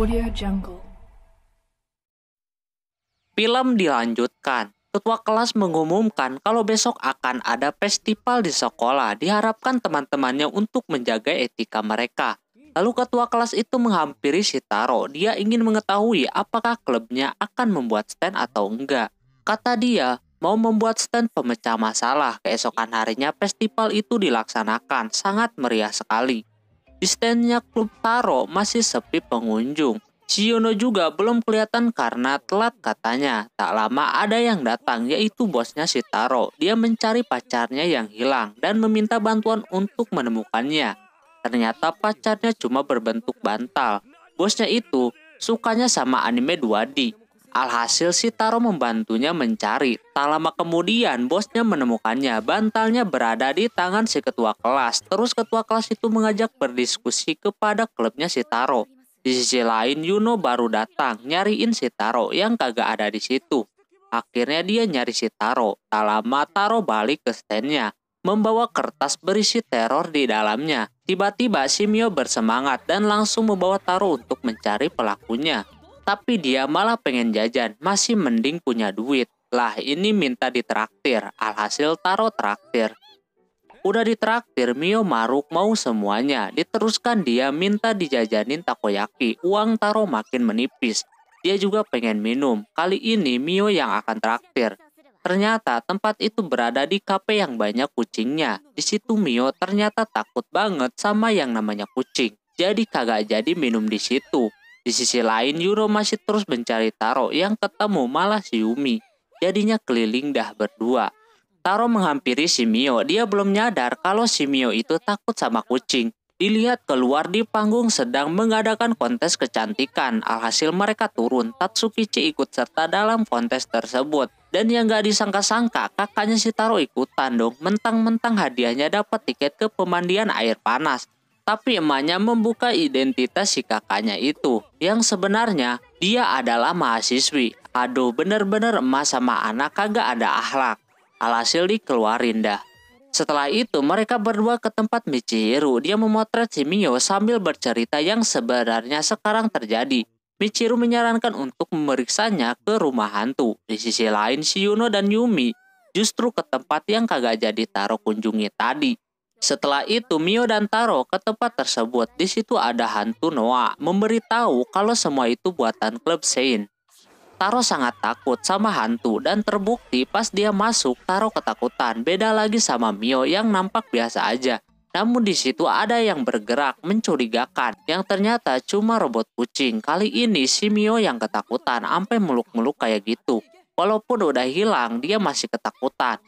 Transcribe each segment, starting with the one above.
Audio Jungle. Film dilanjutkan. Ketua kelas mengumumkan kalau besok akan ada festival di sekolah. Diharapkan teman-temannya untuk menjaga etika mereka. Lalu ketua kelas itu menghampiri Sitaro. Dia ingin mengetahui apakah klubnya akan membuat stand atau enggak. Kata dia, mau membuat stand pemecah masalah. Keesokan harinya festival itu dilaksanakan. Sangat meriah sekali standnya klub Taro masih sepi pengunjung. Siono juga belum kelihatan karena telat katanya. Tak lama ada yang datang yaitu bosnya si Taro. Dia mencari pacarnya yang hilang dan meminta bantuan untuk menemukannya. Ternyata pacarnya cuma berbentuk bantal. Bosnya itu sukanya sama anime 2D. Alhasil si Taro membantunya mencari. Tak lama kemudian bosnya menemukannya. Bantalnya berada di tangan si ketua kelas. Terus ketua kelas itu mengajak berdiskusi kepada klubnya si Taro. Di sisi lain Yuno baru datang nyariin si Taro yang kagak ada di situ. Akhirnya dia nyari si Taro. Tak lama Taro balik ke standnya. Membawa kertas berisi teror di dalamnya. Tiba-tiba Simio bersemangat dan langsung membawa Taro untuk mencari pelakunya tapi dia malah pengen jajan, masih mending punya duit. Lah ini minta ditraktir, alhasil taro traktir. Udah ditraktir, Mio maruk mau semuanya. Diteruskan dia minta dijajanin takoyaki, uang taro makin menipis. Dia juga pengen minum, kali ini Mio yang akan traktir. Ternyata tempat itu berada di kafe yang banyak kucingnya. Di situ Mio ternyata takut banget sama yang namanya kucing. Jadi kagak jadi minum di situ. Di sisi lain, Yuro masih terus mencari Taro yang ketemu malah si Yumi. Jadinya keliling dah berdua. Taro menghampiri Simio. Dia belum nyadar kalau Simio itu takut sama kucing. Dilihat keluar di panggung sedang mengadakan kontes kecantikan. Alhasil mereka turun, Tatsukichi ikut serta dalam kontes tersebut. Dan yang gak disangka-sangka, kakaknya si Taro ikutan dong. Mentang-mentang hadiahnya dapat tiket ke pemandian air panas tapi emaknya membuka identitas si kakaknya itu yang sebenarnya dia adalah mahasiswi. Aduh bener-bener emak sama anak kagak ada akhlak. Alhasil dikeluarin dah. Setelah itu mereka berdua ke tempat Michiru. Dia memotret si Mio sambil bercerita yang sebenarnya sekarang terjadi. Michiru menyarankan untuk memeriksanya ke rumah hantu. Di sisi lain, si Yuno dan Yumi justru ke tempat yang kagak jadi taruh kunjungi tadi. Setelah itu, Mio dan Taro ke tempat tersebut. Di situ ada hantu Noah memberitahu kalau semua itu buatan klub Sein. Taro sangat takut sama hantu dan terbukti pas dia masuk Taro ketakutan. Beda lagi sama Mio yang nampak biasa aja. Namun di situ ada yang bergerak mencurigakan yang ternyata cuma robot kucing. Kali ini si Mio yang ketakutan sampai meluk-meluk kayak gitu. Walaupun udah hilang, dia masih ketakutan.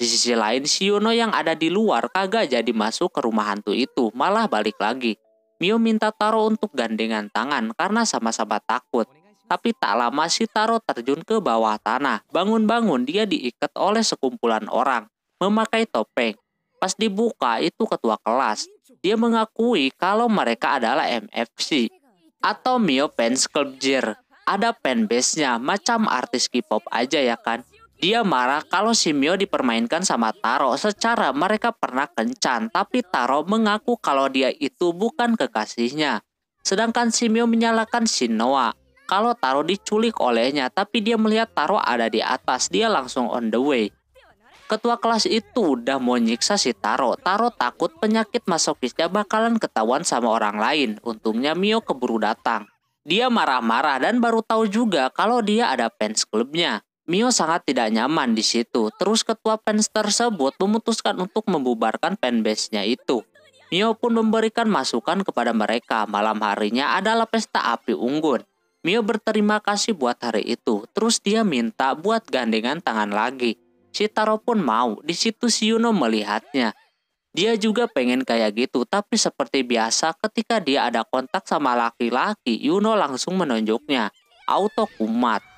Di sisi lain, si yang ada di luar kagak jadi masuk ke rumah hantu itu, malah balik lagi. Mio minta Taro untuk gandengan tangan karena sama-sama takut. Tapi tak lama si Taro terjun ke bawah tanah. Bangun-bangun dia diikat oleh sekumpulan orang, memakai topeng. Pas dibuka itu ketua kelas. Dia mengakui kalau mereka adalah MFC atau Mio Fans Club Jir. Ada fanbase-nya, macam artis K-pop aja ya kan. Dia marah kalau Simio dipermainkan sama Taro secara mereka pernah kencan, tapi Taro mengaku kalau dia itu bukan kekasihnya. Sedangkan Simio menyalahkan Shinoa kalau Taro diculik olehnya, tapi dia melihat Taro ada di atas, dia langsung on the way. Ketua kelas itu udah mau nyiksa si Taro. Taro takut penyakit masokisnya bakalan ketahuan sama orang lain. Untungnya Mio keburu datang. Dia marah-marah dan baru tahu juga kalau dia ada fans klubnya. Mio sangat tidak nyaman di situ. Terus ketua fans tersebut memutuskan untuk membubarkan fanbase-nya itu. Mio pun memberikan masukan kepada mereka. Malam harinya adalah pesta api unggun. Mio berterima kasih buat hari itu. Terus dia minta buat gandengan tangan lagi. Si Taro pun mau. Di situ si Yuno melihatnya. Dia juga pengen kayak gitu, tapi seperti biasa ketika dia ada kontak sama laki-laki, Yuno langsung menunjuknya. Auto kumat.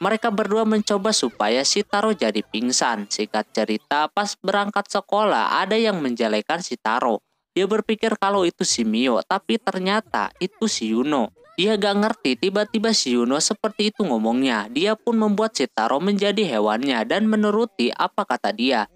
Mereka berdua mencoba supaya si Taro jadi pingsan. Singkat cerita, pas berangkat sekolah ada yang menjelekan si Taro. Dia berpikir kalau itu si Mio, tapi ternyata itu si Yuno. Dia gak ngerti tiba-tiba si Yuno seperti itu ngomongnya. Dia pun membuat si Taro menjadi hewannya dan menuruti apa kata dia.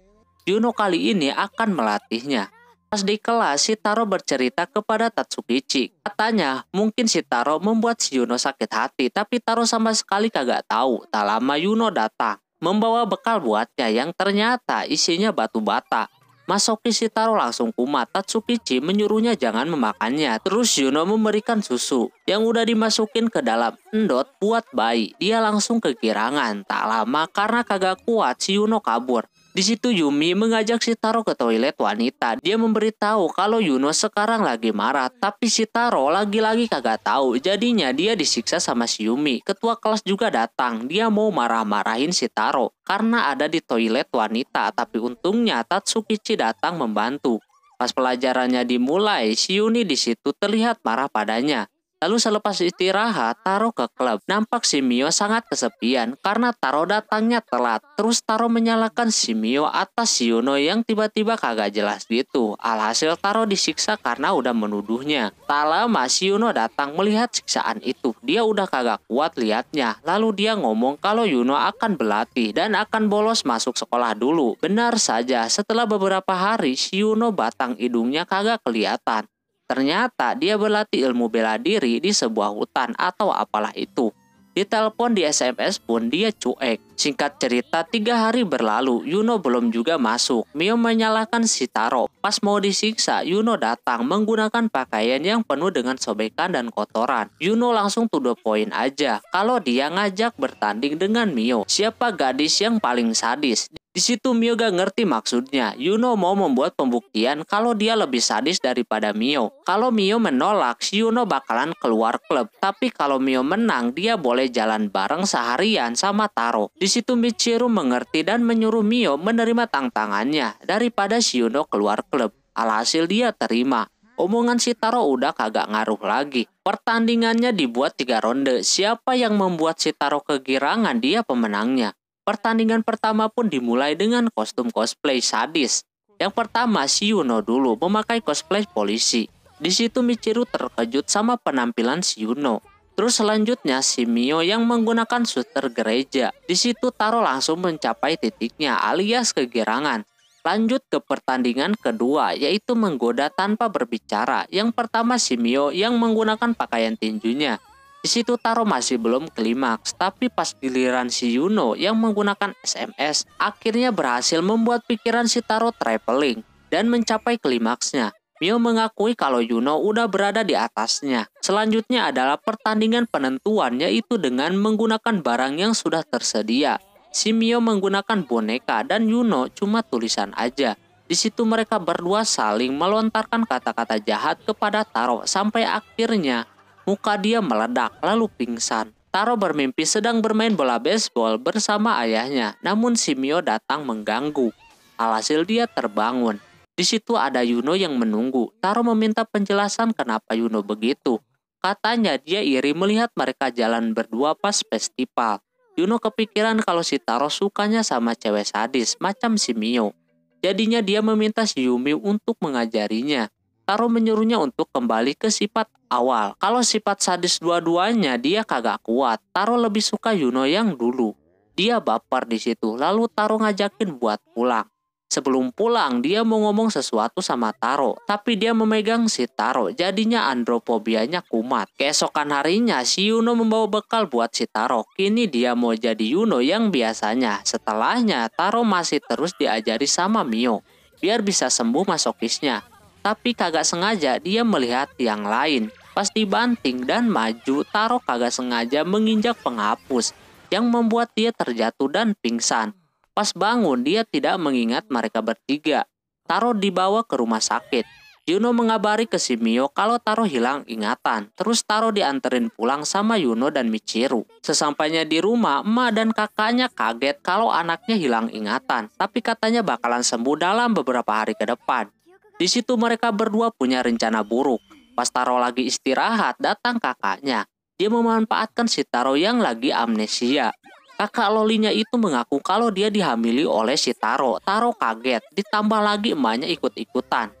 Yuno kali ini akan melatihnya. Pas di kelas, si Taro bercerita kepada Tatsukichi. Katanya, mungkin si Taro membuat si Yuno sakit hati, tapi Taro sama sekali kagak tahu. Tak lama Yuno datang, membawa bekal buatnya yang ternyata isinya batu bata. Masoki Taro langsung kumat, Tatsukichi menyuruhnya jangan memakannya. Terus Yuno memberikan susu yang udah dimasukin ke dalam endot buat bayi. Dia langsung kegirangan. Tak lama karena kagak kuat, si Yuno kabur. Di situ Yumi mengajak Sitaro ke toilet wanita. Dia memberitahu kalau Yuno sekarang lagi marah, tapi Sitaro lagi-lagi kagak tahu. Jadinya dia disiksa sama si Yumi. Ketua kelas juga datang. Dia mau marah-marahin Sitaro karena ada di toilet wanita, tapi untungnya Tatsukichi datang membantu. Pas pelajarannya dimulai, si Yuni di situ terlihat marah padanya. Lalu selepas istirahat, Taro ke klub. Nampak Simio sangat kesepian karena Taro datangnya telat. Terus Taro menyalahkan Simio atas Yuno yang tiba-tiba kagak jelas gitu. Alhasil Taro disiksa karena udah menuduhnya. Tak lama Yuno datang melihat siksaan itu. Dia udah kagak kuat liatnya. Lalu dia ngomong kalau Yuno akan berlatih dan akan bolos masuk sekolah dulu. Benar saja, setelah beberapa hari Yuno batang hidungnya kagak kelihatan. Ternyata dia berlatih ilmu bela diri di sebuah hutan atau apalah itu. Di telepon di SMS pun dia cuek. Singkat cerita, tiga hari berlalu, Yuno belum juga masuk. Mio menyalahkan si Taro. Pas mau disiksa, Yuno datang menggunakan pakaian yang penuh dengan sobekan dan kotoran. Yuno langsung to the point aja. Kalau dia ngajak bertanding dengan Mio, siapa gadis yang paling sadis? Di situ Mio gak ngerti maksudnya. Yuno mau membuat pembuktian kalau dia lebih sadis daripada Mio. Kalau Mio menolak, si Yuno bakalan keluar klub. Tapi kalau Mio menang, dia boleh jalan bareng seharian sama Taro. Di situ Michiru mengerti dan menyuruh Mio menerima tantangannya daripada si Yuno keluar klub. Alhasil dia terima. Omongan si Taro udah kagak ngaruh lagi. Pertandingannya dibuat tiga ronde. Siapa yang membuat si Taro kegirangan dia pemenangnya. Pertandingan pertama pun dimulai dengan kostum cosplay sadis. Yang pertama, Yuno dulu memakai cosplay polisi. Di situ Michiru terkejut sama penampilan Yuno. Terus selanjutnya si Mio yang menggunakan suter gereja. Di situ Taro langsung mencapai titiknya alias kegirangan. Lanjut ke pertandingan kedua yaitu menggoda tanpa berbicara. Yang pertama si Mio yang menggunakan pakaian tinjunya. Di situ Taro masih belum klimaks, tapi pas giliran si Yuno yang menggunakan SMS, akhirnya berhasil membuat pikiran si Taro traveling dan mencapai klimaksnya. Mio mengakui kalau Yuno udah berada di atasnya. Selanjutnya adalah pertandingan penentuan yaitu dengan menggunakan barang yang sudah tersedia. Si Mio menggunakan boneka dan Yuno cuma tulisan aja. Di situ mereka berdua saling melontarkan kata-kata jahat kepada Taro sampai akhirnya Muka dia meledak lalu pingsan. Taro bermimpi sedang bermain bola baseball bersama ayahnya, namun Simio datang mengganggu. Alhasil dia terbangun. Di situ ada Yuno yang menunggu. Taro meminta penjelasan kenapa Yuno begitu. Katanya dia iri melihat mereka jalan berdua pas festival. Yuno kepikiran kalau si Taro sukanya sama cewek sadis macam si Mio. Jadinya dia meminta si Yumi untuk mengajarinya. Taro menyuruhnya untuk kembali ke sifat awal. Kalau sifat sadis dua-duanya dia kagak kuat. Taro lebih suka Yuno yang dulu. Dia baper di situ, lalu Taro ngajakin buat pulang. Sebelum pulang, dia mau ngomong sesuatu sama Taro, tapi dia memegang si Taro, jadinya androfobianya kumat. Keesokan harinya, si Yuno membawa bekal buat si Taro. Kini dia mau jadi Yuno yang biasanya. Setelahnya, Taro masih terus diajari sama Mio, biar bisa sembuh masokisnya tapi kagak sengaja dia melihat yang lain. Pas dibanting dan maju, Taro kagak sengaja menginjak penghapus yang membuat dia terjatuh dan pingsan. Pas bangun, dia tidak mengingat mereka bertiga. Taro dibawa ke rumah sakit. Yuno mengabari ke Simio kalau Taro hilang ingatan. Terus Taro dianterin pulang sama Yuno dan Michiru. Sesampainya di rumah, emak dan kakaknya kaget kalau anaknya hilang ingatan. Tapi katanya bakalan sembuh dalam beberapa hari ke depan. Di situ mereka berdua punya rencana buruk. Pas Taro lagi istirahat, datang kakaknya. Dia memanfaatkan si Taro yang lagi amnesia. Kakak Lolinya itu mengaku kalau dia dihamili oleh si Taro. Taro kaget, ditambah lagi emaknya ikut-ikutan.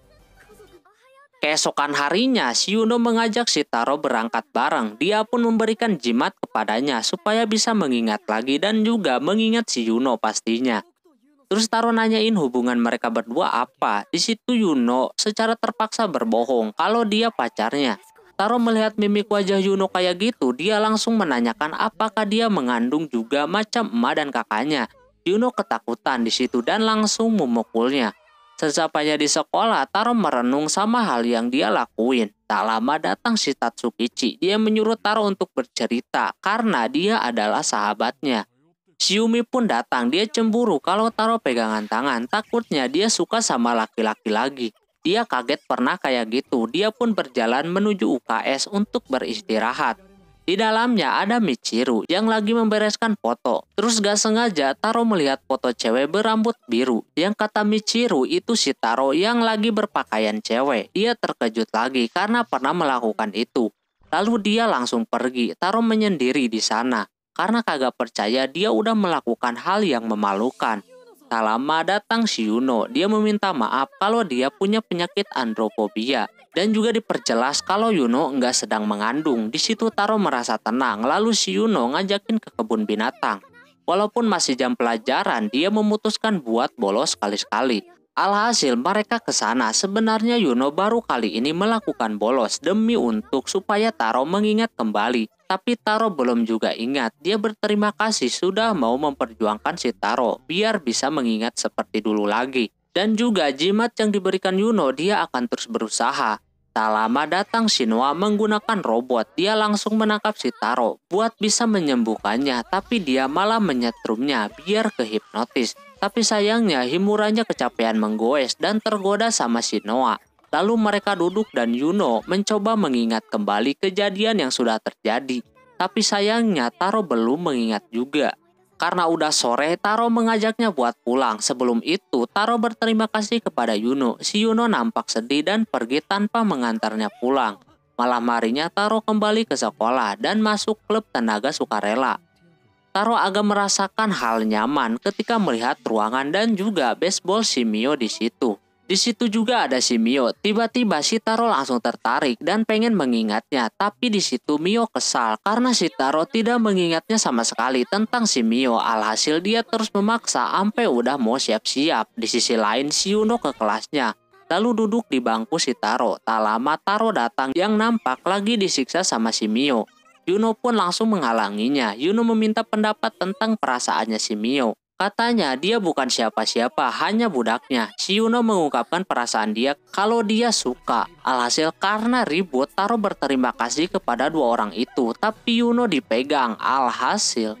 Keesokan harinya, si Yuno mengajak si Taro berangkat bareng. Dia pun memberikan jimat kepadanya supaya bisa mengingat lagi dan juga mengingat si Yuno pastinya. Terus Taro nanyain hubungan mereka berdua apa. Di situ Yuno secara terpaksa berbohong kalau dia pacarnya. Taro melihat mimik wajah Yuno kayak gitu, dia langsung menanyakan apakah dia mengandung juga macam emak dan kakaknya. Yuno ketakutan di situ dan langsung memukulnya. Sesampainya di sekolah, Taro merenung sama hal yang dia lakuin. Tak lama datang si Tatsukichi, dia menyuruh Taro untuk bercerita karena dia adalah sahabatnya. Xiumi pun datang, dia cemburu kalau taruh pegangan tangan, takutnya dia suka sama laki-laki lagi. Dia kaget pernah kayak gitu, dia pun berjalan menuju UKS untuk beristirahat. Di dalamnya ada Michiru yang lagi membereskan foto. Terus gak sengaja Taro melihat foto cewek berambut biru. Yang kata Michiru itu si Taro yang lagi berpakaian cewek. Dia terkejut lagi karena pernah melakukan itu. Lalu dia langsung pergi, Taro menyendiri di sana karena kagak percaya dia udah melakukan hal yang memalukan. Tak lama datang si Yuno, dia meminta maaf kalau dia punya penyakit androfobia dan juga diperjelas kalau Yuno nggak sedang mengandung. Di situ Taro merasa tenang, lalu si Yuno ngajakin ke kebun binatang. Walaupun masih jam pelajaran, dia memutuskan buat bolos sekali-sekali. Alhasil mereka ke sana. Sebenarnya Yuno baru kali ini melakukan bolos demi untuk supaya Taro mengingat kembali tapi Taro belum juga ingat. Dia berterima kasih sudah mau memperjuangkan si Taro biar bisa mengingat seperti dulu lagi. Dan juga jimat yang diberikan Yuno dia akan terus berusaha. Tak lama datang Shinwa menggunakan robot. Dia langsung menangkap si Taro buat bisa menyembuhkannya, tapi dia malah menyetrumnya biar kehipnotis. Tapi sayangnya Himuranya kecapean menggoes dan tergoda sama Shinwa. Lalu mereka duduk dan Yuno mencoba mengingat kembali kejadian yang sudah terjadi. Tapi sayangnya Taro belum mengingat juga. Karena udah sore, Taro mengajaknya buat pulang. Sebelum itu, Taro berterima kasih kepada Yuno. Si Yuno nampak sedih dan pergi tanpa mengantarnya pulang. Malam harinya, Taro kembali ke sekolah dan masuk klub tenaga sukarela. Taro agak merasakan hal nyaman ketika melihat ruangan dan juga baseball Simio di situ. Di situ juga ada si Mio. Tiba-tiba si Taro langsung tertarik dan pengen mengingatnya. Tapi di situ Mio kesal karena si Taro tidak mengingatnya sama sekali tentang si Mio. Alhasil dia terus memaksa sampai udah mau siap-siap. Di sisi lain si Yuno ke kelasnya. Lalu duduk di bangku si Taro. Tak lama Taro datang yang nampak lagi disiksa sama si Mio. Yuno pun langsung menghalanginya. Yuno meminta pendapat tentang perasaannya si Mio. Katanya dia bukan siapa-siapa, hanya budaknya. Shiuno mengungkapkan perasaan dia kalau dia suka. Alhasil karena ribut, Taro berterima kasih kepada dua orang itu. Tapi Yuno dipegang, alhasil.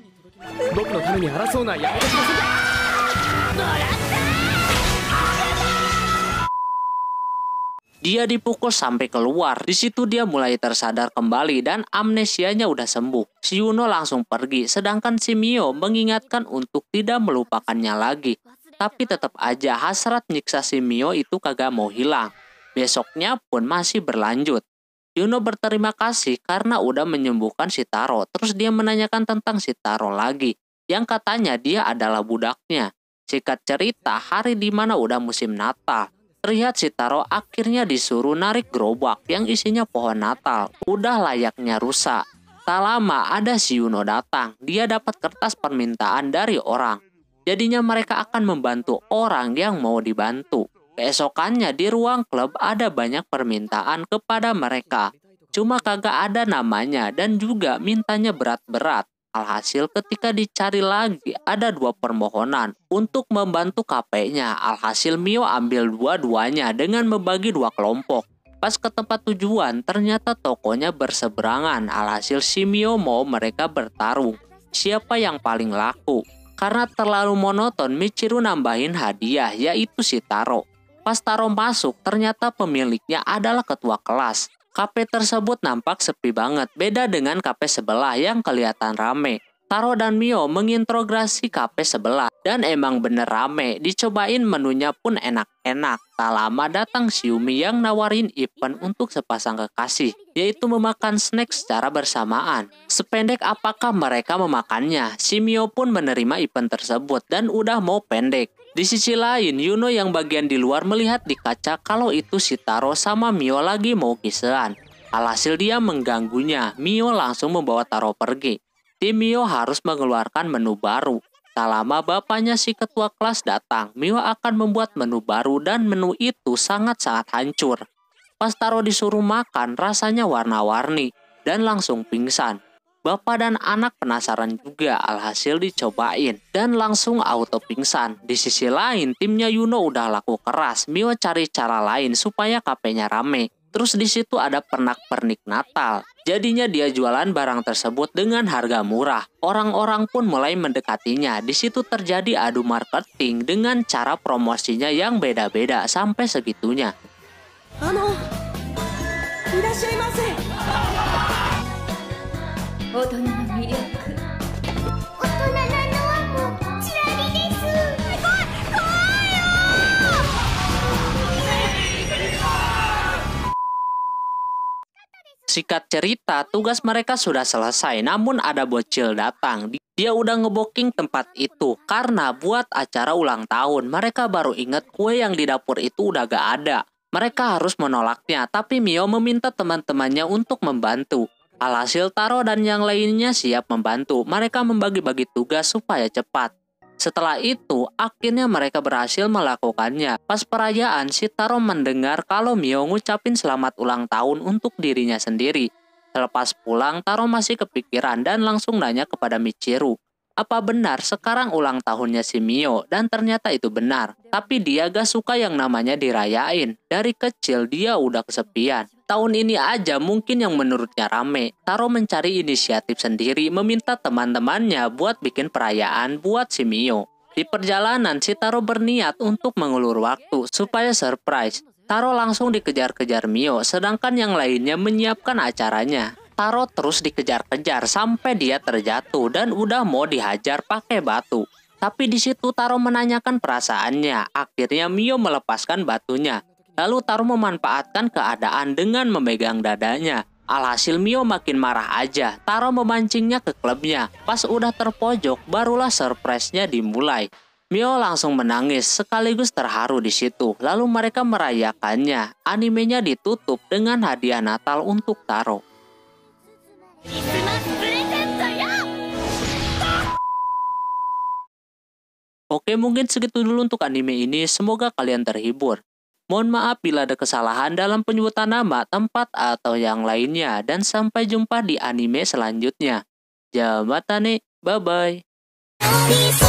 Dia dipukul sampai keluar. Di situ dia mulai tersadar kembali dan amnesianya udah sembuh. Si Yuno langsung pergi, sedangkan si Mio mengingatkan untuk tidak melupakannya lagi. Tapi tetap aja hasrat nyiksa si Mio itu kagak mau hilang. Besoknya pun masih berlanjut. Yuno berterima kasih karena udah menyembuhkan si Taro. Terus dia menanyakan tentang si Taro lagi, yang katanya dia adalah budaknya. Sikat cerita hari dimana udah musim Natal. Terlihat si Taro akhirnya disuruh narik gerobak yang isinya pohon Natal. Udah layaknya rusak. Tak lama ada si Yuno datang. Dia dapat kertas permintaan dari orang. Jadinya mereka akan membantu orang yang mau dibantu. Keesokannya di ruang klub ada banyak permintaan kepada mereka. Cuma kagak ada namanya dan juga mintanya berat-berat. Alhasil ketika dicari lagi ada dua permohonan untuk membantu KP-nya. Alhasil Mio ambil dua-duanya dengan membagi dua kelompok. Pas ke tempat tujuan ternyata tokonya berseberangan. Alhasil si Mio mau mereka bertarung. Siapa yang paling laku? Karena terlalu monoton Michiru nambahin hadiah yaitu si Taro. Pas Taro masuk ternyata pemiliknya adalah ketua kelas. Kafe tersebut nampak sepi banget, beda dengan kafe sebelah yang kelihatan rame. Taro dan Mio mengintrogasi kafe sebelah dan emang bener rame, dicobain menunya pun enak-enak. Tak lama datang Xiaomi yang nawarin event untuk sepasang kekasih, yaitu memakan snack secara bersamaan. Sependek apakah mereka memakannya, si Mio pun menerima event tersebut dan udah mau pendek. Di sisi lain, Yuno yang bagian di luar melihat di kaca kalau itu si Taro sama Mio lagi mau kisahan. Alhasil dia mengganggunya, Mio langsung membawa Taro pergi. Tim Mio harus mengeluarkan menu baru. Tak lama bapaknya si ketua kelas datang, Mio akan membuat menu baru dan menu itu sangat-sangat hancur. Pas Taro disuruh makan, rasanya warna-warni dan langsung pingsan. Bapak dan anak penasaran juga alhasil dicobain dan langsung auto pingsan. Di sisi lain, timnya Yuno udah laku keras, Mio cari cara lain supaya kafenya rame. Terus di situ ada pernak-pernik Natal. Jadinya dia jualan barang tersebut dengan harga murah. Orang-orang pun mulai mendekatinya. Di situ terjadi adu marketing dengan cara promosinya yang beda-beda sampai segitunya. Ano, Sikat cerita, tugas mereka sudah selesai. Namun ada bocil datang. Dia udah ngeboking tempat itu karena buat acara ulang tahun. Mereka baru inget kue yang di dapur itu udah gak ada. Mereka harus menolaknya, tapi Mio meminta teman-temannya untuk membantu. Alhasil Taro dan yang lainnya siap membantu. Mereka membagi-bagi tugas supaya cepat. Setelah itu, akhirnya mereka berhasil melakukannya. Pas perayaan, si Taro mendengar kalau Mio ngucapin selamat ulang tahun untuk dirinya sendiri. Selepas pulang, Taro masih kepikiran dan langsung nanya kepada Michiru. Apa benar sekarang ulang tahunnya si Mio? Dan ternyata itu benar. Tapi dia gak suka yang namanya dirayain. Dari kecil dia udah kesepian. Tahun ini aja mungkin yang menurutnya rame. Taro mencari inisiatif sendiri meminta teman-temannya buat bikin perayaan buat si Mio. Di perjalanan, si Taro berniat untuk mengulur waktu supaya surprise. Taro langsung dikejar-kejar Mio, sedangkan yang lainnya menyiapkan acaranya. Taro terus dikejar-kejar sampai dia terjatuh dan udah mau dihajar pakai batu. Tapi di situ Taro menanyakan perasaannya. Akhirnya Mio melepaskan batunya. Lalu Taro memanfaatkan keadaan dengan memegang dadanya. Alhasil Mio makin marah aja, Taro memancingnya ke klubnya. Pas udah terpojok, barulah surprise-nya dimulai. Mio langsung menangis sekaligus terharu di situ. Lalu mereka merayakannya. Animenya ditutup dengan hadiah Natal untuk Taro. Oke mungkin segitu dulu untuk anime ini, semoga kalian terhibur. Mohon maaf bila ada kesalahan dalam penyebutan nama, tempat, atau yang lainnya. Dan sampai jumpa di anime selanjutnya. Jamatane, bye-bye.